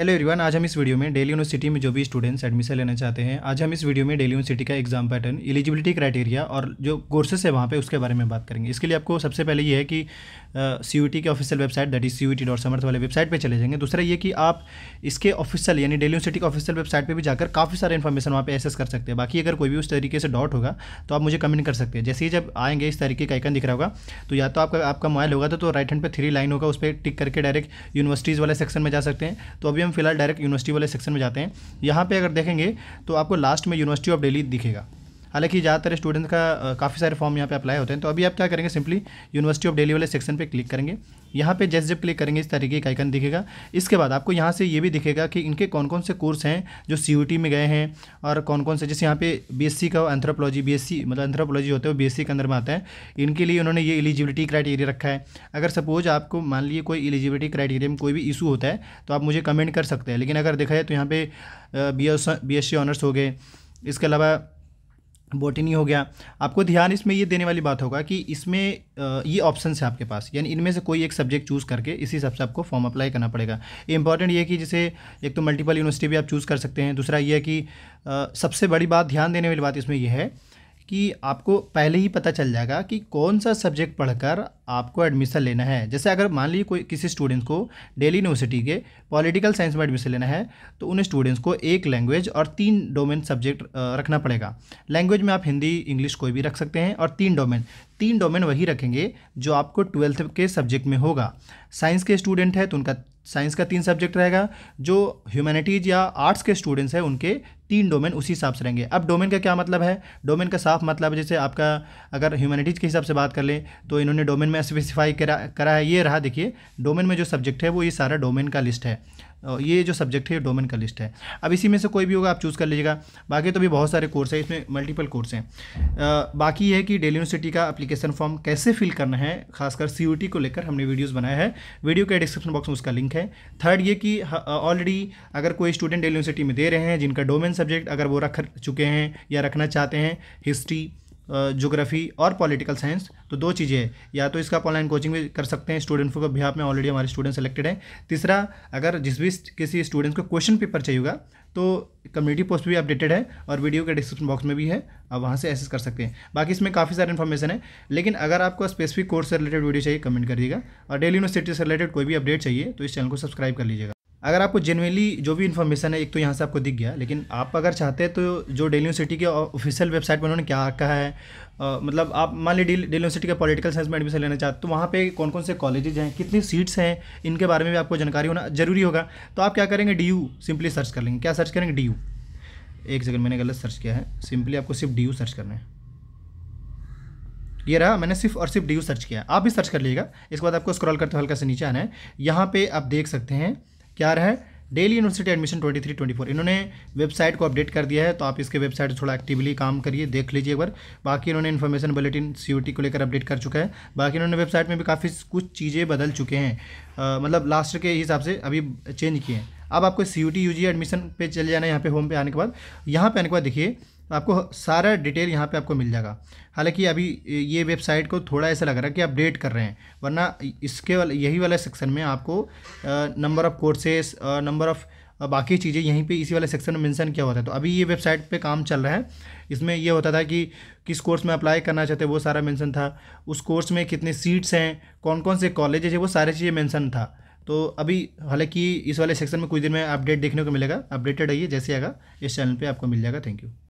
hello everyone आज हम इस वीडियो में डेली यूनिवर्सिटी में जो भी स्टूडेंट्स एडमिशन लेना चाहते हैं आज हम इस वीडियो में डेली यूनिवर्सिटी का एग्जाम पैटर्न एलिजिबिलिटी क्राइटेरिया और जो कोर्सेस है वहाँ पे उसके बारे में बात करेंगे इसके लिए आपको सबसे पहले ये है कि सी uh, के official website that is C U T dot Samarth वाले वेबसाइट पर चले जाएंगे दूसरा ये कि आप इसके ऑफिशियल यानी डेली यूनिवर्सिटी की ऑफिशियल वेबसाइट पर भी जाकर काफ़ी सारे इन्फॉर्मेशन वहाँ पर एसेस कर सकते हैं बाकी अगर कोई भी उस तरीके से डॉट होगा तो आप मुझे कमेंट कर सकते हैं जैसे ही जब आएंगे इस तरीके का आइकन दिख रहा होगा तो या तो आपका आपका मोबाइल होगा तो राइट हैंड पर थ्री लाइन होगा उस पर टिक करके डायरेक्ट यूनिवर्सिटीज़ वाले सेक्शन में जा सकते हैं तो अभी हम फिलहाल डायरेक्ट यूनिवर्सिटी वाले सेक्शन में जाते हैं यहाँ पे अगर देखेंगे तो आपको लास्ट में यूनिवर्सिटी ऑफ डेली दिखेगा हालांकि ज़्यादातर स्टूडेंट का काफ़ी सारे फॉर्म यहाँ पे अप्लाई होते हैं तो अभी आप क्या करेंगे सिंपली यूनिवर्सिटी ऑफ डेली वाले सेक्शन पे क्लिक करेंगे यहाँ पे जैसे जब क्लिक करेंगे इस तरीके का आइकन दिखेगा इसके बाद आपको यहाँ से ये भी दिखेगा कि इनके कौन कौन से कोर्स हैं जो सी में गए हैं और कौन कौन से जैसे यहाँ पे बी का एंथ्रोपोलॉजी बी मतलब एंथ्रोपोलॉजी होते हो बी के अंदर में आता है इनके लिए उन्होंने ये एलिजिबिलिटी क्राइटेरिया रखा है अगर सपोज आपको मान लीजिए कोई एलिजिबिलिटी क्राइटेरिया में कोई भी इशू होता है तो आप मुझे कमेंट कर सकते हैं लेकिन अगर देखा जाए तो यहाँ पे बी एस सी ऑनर्स हो गए इसके अलावा बोटिनी हो गया आपको ध्यान इसमें ये देने वाली बात होगा कि इसमें ये ऑप्शन है आपके पास यानी इनमें से कोई एक सब्जेक्ट चूज़ करके इसी हिसाब से आपको फॉर्म अप्लाई करना पड़ेगा इंपॉर्टेंट ये कि जैसे एक तो मल्टीपल यूनिवर्सिटी भी आप चूज़ कर सकते हैं दूसरा ये है कि सबसे बड़ी बात ध्यान देने वाली बात इसमें यह है कि आपको पहले ही पता चल जाएगा कि कौन सा सब्जेक्ट पढ़कर आपको एडमिशन लेना है जैसे अगर मान लीजिए कोई किसी स्टूडेंट्स को डेली यूनिवर्सिटी के पॉलिटिकल साइंस में एडमिशन लेना है तो उन स्टूडेंट्स को एक लैंग्वेज और तीन डोमेन सब्जेक्ट रखना पड़ेगा लैंग्वेज में आप हिंदी इंग्लिश कोई भी रख सकते हैं और तीन डोमेन तीन डोमेन वही रखेंगे जो आपको ट्वेल्थ के सब्जेक्ट में होगा साइंस के स्टूडेंट है तो उनका साइंस का तीन सब्जेक्ट रहेगा जो ह्यूमैनिटीज़ या आर्ट्स के स्टूडेंट्स हैं उनके तीन डोमेन उसी हिसाब से रहेंगे अब डोमेन का क्या मतलब है डोमेन का साफ मतलब जैसे आपका अगर ह्यूमैनिटीज़ के हिसाब से बात कर लें तो इन्होंने डोमेन में स्पेसिफाई करा करा है ये रहा देखिए डोमेन में जो सब्जेक्ट है वो ये सारा डोमेन का लिस्ट है ये जो सब्जेक्ट है डोमेन का लिस्ट है अब इसी में से कोई भी होगा आप चूज़ कर लीजिएगा बाकी तो भी बहुत सारे कोर्स हैं इसमें मल्टीपल कोर्स हैं बाकी ये है कि डेली यूनिवर्सिटी का अप्लीकेशन फॉर्म कैसे फिल करना है खासकर सी को लेकर हमने वीडियोज़ बनाया है वीडियो के डिस्क्रिप्शन बॉक्स में उसका लिंक है थर्ड ये कि ऑलरेडी अगर कोई स्टूडेंट डेली यूनिवर्सिटी में दे रहे हैं जिनका डोमेन सब्जेक्ट अगर वो रख चुके हैं या रखना चाहते हैं हिस्ट्री जोग्राफ़ी और पॉलिटिकल साइंस तो दो चीज़ें या तो इसका ऑनलाइन कोचिंग भी कर सकते हैं स्टूडेंट को भी आप में ऑलरेडी हमारे स्टूडेंट सेलेक्टेड हैं तीसरा अगर जिस भी किसी स्टूडेंट को क्वेश्चन पेपर चाहिए होगा तो कम्युनिटी पोस्ट भी अपडेटेड है और वीडियो के डिस्क्रिप्शन बॉक्स में भी है आप वहाँ से एसेस कर सकते हैं बाकी इसमें काफ़ी सारे इन्फॉर्मेशन है लेकिन अगर आपको स्पेसिफिक कोर्स से रिलेटेड वीडियो चाहिए कमेंट करिएगा और डेली यूनिवर्सिटी से रिलेटेड कोई भी अपडेट चाहिए तो इस चैनल को सब्सक्राइब कर लीजिएगा अगर आपको जेनवनली जो भी इन्फॉर्मेशन है एक तो यहाँ से आपको दिख गया लेकिन आप अगर चाहते हैं तो जो डेली यूनिवर्सिटी के ऑफिशियल वेबसाइट पर उन्होंने क्या कहा है आ, मतलब आप मान लीजिए डेली यूनिवर्सिटी के पॉलिटिकल साइंस में एडमिशन लेना चाहते तो वहाँ पे कौन कौन से कॉलेजेज हैं कितनी सीट्स हैं इनके बारे में भी आपको जानकारी होना जरूरी होगा तो आप क्या करेंगे डी सिंपली सर्च कर लेंगे क्या सर्च करेंगे डी एक सेकेंड मैंने गलत सर्च किया है सिंपली आपको सिर्फ डी सर्च करना है ये रहा मैंने सिर्फ और सिर्फ डी सर्च किया आप भी सर्च कर लीजिएगा इसके बाद आपको स्क्रॉल करते हल्का से नीचे आना है यहाँ पे आप देख सकते हैं क्या रहा है डेली यूनिवर्सिटी एडमिशन 24 इन्होंने वेबसाइट को अपडेट कर दिया है तो आप इसके वेबसाइट थोड़ा एक्टिवली काम करिए देख लीजिए एक बार बाकी इन्होंने इन्फॉर्मेशन बुलेटिन सी को लेकर अपडेट कर चुका है बाकी इन्होंने वेबसाइट में भी काफ़ी कुछ चीज़ें बदल चुके हैं आ, मतलब लास्ट के हिसाब से अभी चेंज किए हैं अब आपको सी यू एडमिशन पे चले जाना है यहाँ पे होम पे आने के बाद यहाँ पे आने के बाद देखिए आपको सारा डिटेल यहाँ पे आपको मिल जाएगा हालांकि अभी ये वेबसाइट को थोड़ा ऐसा लग रहा है कि अपडेट कर रहे हैं वरना इसके वाले यही वाला सेक्शन में आपको number of courses number of बाकी चीज़ें यहीं पे इसी वाले सेक्शन में मेंशन किया होता है तो अभी ये वेबसाइट पे काम चल रहा है इसमें ये होता था कि किस कोर्स में अप्लाई करना चाहते वो सारा मेंशन था उस कोर्स में कितने सीट्स हैं कौन कौन से कॉलेजेज है वो सारी चीज़ें मेंशन था तो अभी हालांकि इस वाले सेक्शन में कुछ दिन में अपडेट देखने को मिलेगा अपडेटेड आइए जैसे आएगा इस चैनल पर आपको मिल जाएगा थैंक यू